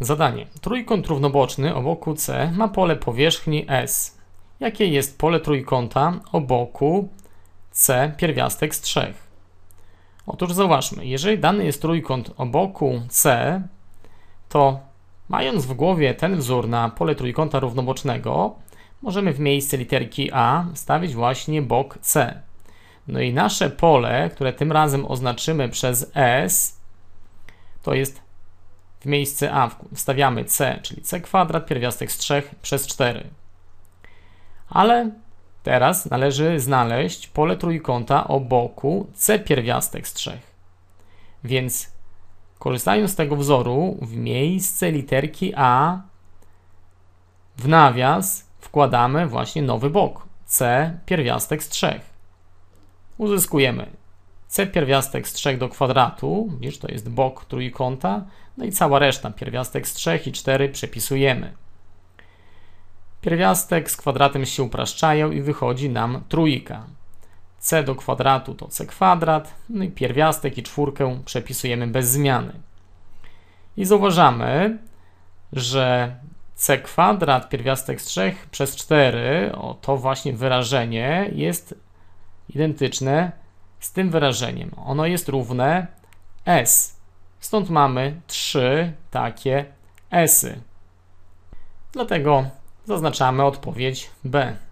Zadanie. Trójkąt równoboczny o boku C ma pole powierzchni S. Jakie jest pole trójkąta o boku C pierwiastek z 3? Otóż zauważmy, jeżeli dany jest trójkąt o boku C, to mając w głowie ten wzór na pole trójkąta równobocznego, możemy w miejsce literki A stawić właśnie bok C. No i nasze pole, które tym razem oznaczymy przez S, to jest w miejsce A wstawiamy c, czyli c kwadrat, pierwiastek z 3 przez 4. Ale teraz należy znaleźć pole trójkąta o boku c pierwiastek z 3. Więc korzystając z tego wzoru, w miejsce literki A w nawias wkładamy właśnie nowy bok, c pierwiastek z 3. Uzyskujemy c pierwiastek z 3 do kwadratu, widzisz, to jest bok trójkąta, no i cała reszta, pierwiastek z 3 i 4 przepisujemy. Pierwiastek z kwadratem się upraszczają i wychodzi nam trójka. c do kwadratu to c kwadrat, no i pierwiastek i czwórkę przepisujemy bez zmiany. I zauważamy, że c kwadrat pierwiastek z 3 przez 4, o to właśnie wyrażenie jest identyczne z tym wyrażeniem. Ono jest równe S. Stąd mamy trzy takie S'y. Dlatego zaznaczamy odpowiedź B.